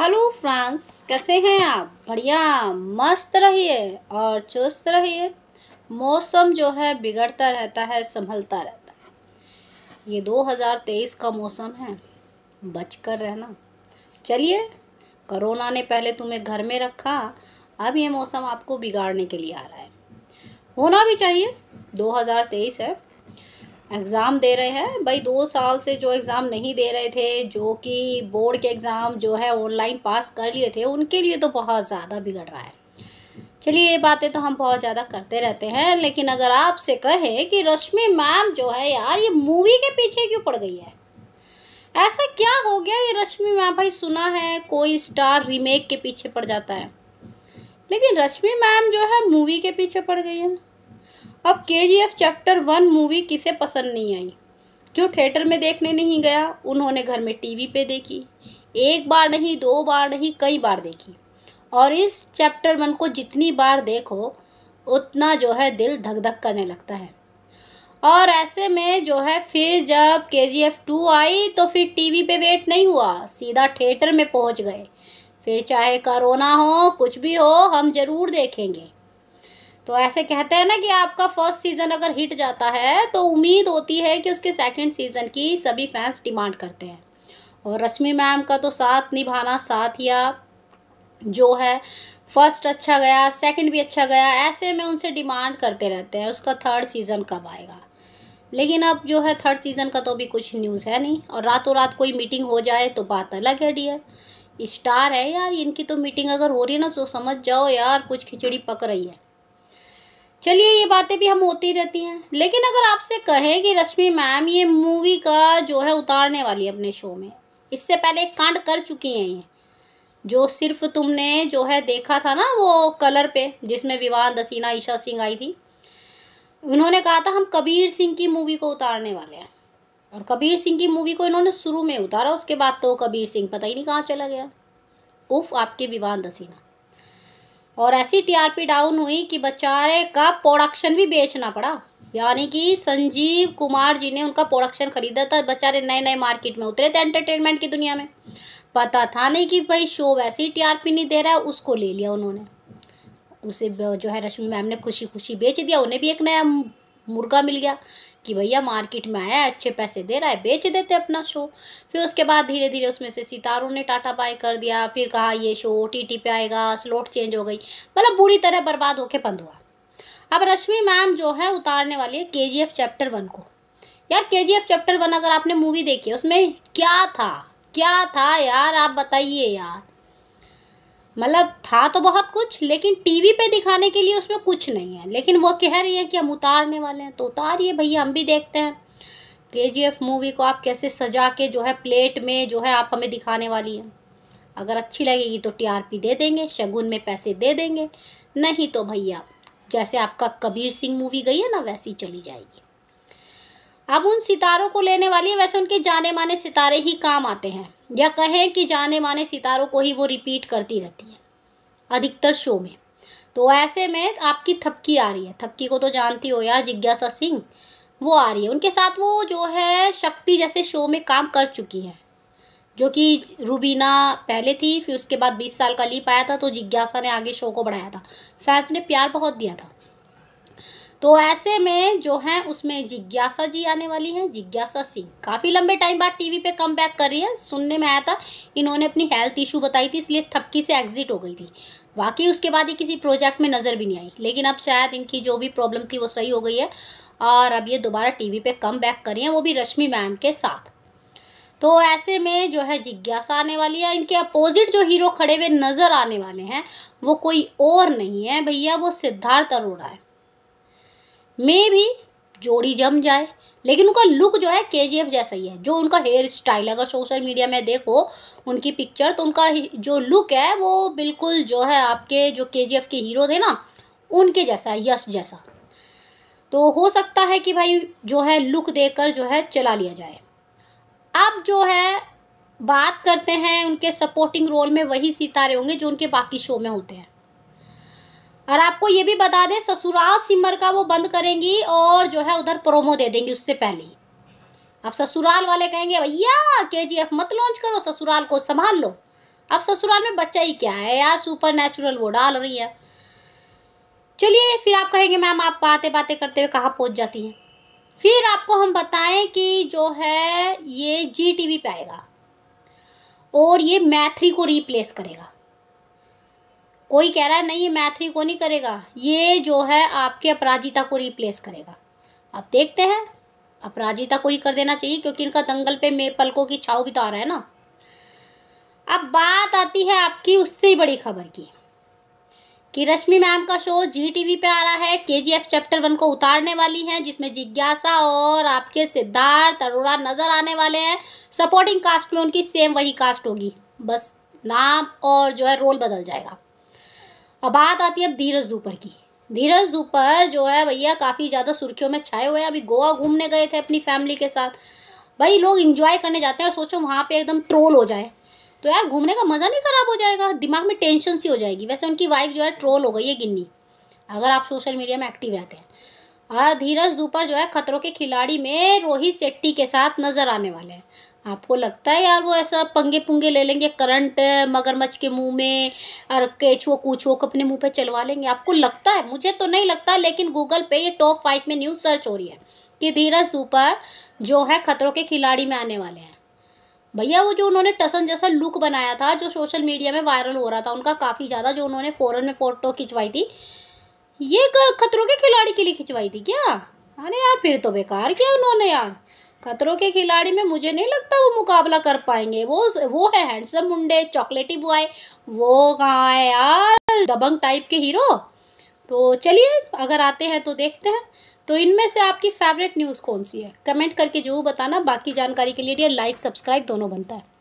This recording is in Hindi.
हेलो फ्रांस कैसे हैं आप बढ़िया मस्त रहिए और चुस्त रहिए मौसम जो है बिगड़ता रहता है संभलता रहता है ये 2023 का मौसम है बच कर रहना चलिए कोरोना ने पहले तुम्हें घर में रखा अब ये मौसम आपको बिगाड़ने के लिए आ रहा है होना भी चाहिए 2023 है एग्ज़ाम दे रहे हैं भाई दो साल से जो एग्ज़ाम नहीं दे रहे थे जो कि बोर्ड के एग्ज़ाम जो है ऑनलाइन पास कर लिए थे उनके लिए तो बहुत ज़्यादा बिगड़ रहा है चलिए ये बातें तो हम बहुत ज़्यादा करते रहते हैं लेकिन अगर आपसे कहें कि रश्मि मैम जो है यार ये मूवी के पीछे क्यों पड़ गई है ऐसा क्या हो गया ये रश्मि मैम भाई सुना है कोई स्टार रीमेक के पीछे पड़ जाता है लेकिन रश्मि मैम जो है मूवी के पीछे पड़ गई है अब K G F chapter one movie किसे पसंद नहीं आई जो थिएटर में देखने नहीं गया उन्होंने घर में टीवी पे देखी एक बार नहीं दो बार नहीं कई बार देखी और इस चैप्टर वन को जितनी बार देखो उतना जो है दिल धक धक करने लगता है और ऐसे में जो है फिर जब के जी एफ टू आई तो फिर टीवी पे वेट नहीं हुआ सीधा थिएटर में पहुंच गए फिर चाहे कोरोना हो कुछ भी हो हम ज़रूर देखेंगे तो ऐसे कहते हैं ना कि आपका फर्स्ट सीज़न अगर हिट जाता है तो उम्मीद होती है कि उसके सेकंड सीज़न की सभी फैंस डिमांड करते हैं और रश्मि मैम का तो साथ निभाना साथ या जो है फर्स्ट अच्छा गया सेकंड भी अच्छा गया ऐसे में उनसे डिमांड करते रहते हैं उसका थर्ड सीज़न कब आएगा लेकिन अब जो है थर्ड सीज़न का तो अभी कुछ न्यूज़ है नहीं और रातों रात कोई मीटिंग हो जाए तो बात अलग है डियर स्टार है यार इनकी तो मीटिंग अगर हो रही है ना तो समझ जाओ यार कुछ खिचड़ी पक रही है चलिए ये बातें भी हम होती रहती हैं लेकिन अगर आपसे कहें कि रश्मि मैम ये मूवी का जो है उतारने वाली है अपने शो में इससे पहले एक कांड कर चुकी हैं ये जो सिर्फ तुमने जो है देखा था ना वो कलर पे जिसमें विवान दसीना ईशा सिंह आई थी उन्होंने कहा था हम कबीर सिंह की मूवी को उतारने वाले हैं और कबीर सिंह की मूवी को इन्होंने शुरू में उतारा उसके बाद तो कबीर सिंह पता ही नहीं कहाँ चला गया उफ आपके विवान दसीना और ऐसी टीआरपी डाउन हुई कि बेचारे का प्रोडक्शन भी बेचना पड़ा यानी कि संजीव कुमार जी ने उनका प्रोडक्शन खरीदा था बेचारे नए नए मार्केट में उतरे थे एंटरटेनमेंट की दुनिया में पता था नहीं कि भाई शो वैसे ही टीआरपी नहीं दे रहा है उसको ले लिया उन्होंने उसे जो है रश्मि मैम ने खुशी खुशी बेच दिया उन्हें भी एक नया मुर्गा मिल गया कि भैया मार्केट में आया अच्छे पैसे दे रहा है बेच देते अपना शो फिर उसके बाद धीरे धीरे उसमें से सितारों ने टाटा बाय कर दिया फिर कहा ये शो ओ टी टी पे आएगा स्लोट चेंज हो गई मतलब बुरी तरह बर्बाद होके बंद हुआ अब रश्मि मैम जो है उतारने वाली है के जी एफ चैप्टर वन को यार के जी एफ चैप्टर वन अगर आपने मूवी देखी है उसमें क्या था क्या था यार आप बताइए यार मतलब था तो बहुत कुछ लेकिन टीवी पे दिखाने के लिए उसमें कुछ नहीं है लेकिन वो कह रही है कि हम उतारने वाले हैं तो उतारिए भैया हम भी देखते हैं के जी एफ मूवी को आप कैसे सजा के जो है प्लेट में जो है आप हमें दिखाने वाली हैं अगर अच्छी लगेगी तो टीआरपी दे देंगे शगुन में पैसे दे देंगे नहीं तो भैया जैसे आपका कबीर सिंह मूवी गई है ना वैसी चली जाएगी अब उन सितारों को लेने वाली है वैसे उनके जाने माने सितारे ही काम आते हैं या कहें कि जाने माने सितारों को ही वो रिपीट करती रहती है अधिकतर शो में तो ऐसे में आपकी थपकी आ रही है थपकी को तो जानती हो यार जिज्ञासा सिंह वो आ रही है उनके साथ वो जो है शक्ति जैसे शो में काम कर चुकी हैं जो कि रूबीना पहले थी फिर उसके बाद बीस साल का लीप आया था तो जिज्ञासा ने आगे शो को बढ़ाया था फैंस ने प्यार बहुत दिया था तो ऐसे में जो है उसमें जिज्ञासा जी आने वाली हैं जिज्ञासा सिंह काफ़ी लंबे टाइम बाद टीवी पे कम बैक कर रही है सुनने में आया था इन्होंने अपनी हेल्थ इशू बताई थी इसलिए थपकी से एग्जिट हो गई थी वाकई उसके बाद ही किसी प्रोजेक्ट में नज़र भी नहीं आई लेकिन अब शायद इनकी जो भी प्रॉब्लम थी वो सही हो गई है और अब ये दोबारा टीवी पे कम बैक करी हैं वो भी रश्मि मैम के साथ तो ऐसे में जो है जिज्ञासा आने वाली है इनके अपोजिट जो हीरो खड़े हुए नज़र आने वाले हैं वो कोई और नहीं है भैया वो सिद्धार्थ अरोड़ा है में भी जोड़ी जम जाए लेकिन उनका लुक जो है के जैसा ही है जो उनका हेयर स्टाइल अगर सोशल मीडिया में देखो उनकी पिक्चर तो उनका जो लुक है वो बिल्कुल जो है आपके जो के के हीरो थे ना उनके जैसा यश जैसा तो हो सकता है कि भाई जो है लुक देकर जो है चला लिया जाए अब जो है बात करते हैं उनके सपोर्टिंग रोल में वही सितारे होंगे जो उनके बाकी शो में होते हैं और आपको ये भी बता दें ससुराल सिमर का वो बंद करेंगी और जो है उधर प्रोमो दे देंगी उससे पहले अब ससुराल वाले कहेंगे भैया के जी एफ मत लॉन्च करो ससुराल को संभाल लो अब ससुराल में बच्चा ही क्या है यार सुपर नेचुरल वो डाल रही है चलिए फिर आप कहेंगे मैम आप बातें बातें करते हुए कहाँ पहुँच जाती हैं फिर आपको हम बताएं कि जो है ये जी टी वी पे आएगा और ये मैथ्री को रिप्लेस करेगा कोई कह रहा है नहीं ये मैथ्री को नहीं करेगा ये जो है आपके अपराजिता को रिप्लेस करेगा आप देखते हैं अपराजिता को ही कर देना चाहिए क्योंकि इनका दंगल पे मे पलकों की छाव बिता तो रहा है ना अब बात आती है आपकी उससे ही बड़ी खबर की कि रश्मि मैम का शो जी टी वी पर आ रहा है के जी एफ चैप्टर वन को उतारने वाली हैं जिसमें जिज्ञासा और आपके सिद्धार्थ अरोड़ा नज़र आने वाले हैं सपोर्टिंग कास्ट में उनकी सेम वही कास्ट होगी बस नाम और जो है रोल बदल जाएगा अब बात आती है अब धीरज दुपर की धीरज दोपहर जो है भैया काफ़ी ज़्यादा सुर्खियों में छाए हुए हैं अभी गोवा घूमने गए थे अपनी फैमिली के साथ भाई लोग इंजॉय करने जाते हैं और सोचो वहाँ पे एकदम ट्रोल हो जाए तो यार घूमने का मज़ा नहीं ख़राब हो जाएगा दिमाग में टेंशन सी हो जाएगी वैसे उनकी वाइफ जो है ट्रोल हो गई है गिन्नी अगर आप सोशल मीडिया में एक्टिव रहते हैं और धीरज दोपहर जो है खतरों के खिलाड़ी में रोहित शेट्टी के साथ नज़र आने वाले हैं आपको लगता है यार वो ऐसा पंगे पुंगे ले लेंगे करंट मगरमच्छ के मुंह में और केचुओ कूचुओ को अपने मुंह पे चलवा लेंगे आपको लगता है मुझे तो नहीं लगता लेकिन गूगल पे ये टॉप फाइव में न्यूज़ सर्च हो रही है कि धीरज दुपर जो है खतरों के खिलाड़ी में आने वाले हैं भैया वो जो उन्होंने टसन जैसा लुक बनाया था जो सोशल मीडिया में वायरल हो रहा था उनका काफ़ी ज़्यादा जो उन्होंने फ़ौरन में फ़ोटो खिंचवाई थी ये खतरों के खिलाड़ी के लिए खिंचवाई थी क्या अरे यार फिर तो बेकार किया उन्होंने यार खतरों के खिलाड़ी में मुझे नहीं लगता वो मुकाबला कर पाएंगे वो वो है हैंडसम मुंडे चॉकलेटी बॉय वो कहाँ है यार दबंग टाइप के हीरो तो चलिए अगर आते हैं तो देखते हैं तो इनमें से आपकी फेवरेट न्यूज़ कौन सी है कमेंट करके जरूर बताना बाकी जानकारी के लिए डियर लाइक सब्सक्राइब दोनों बनता है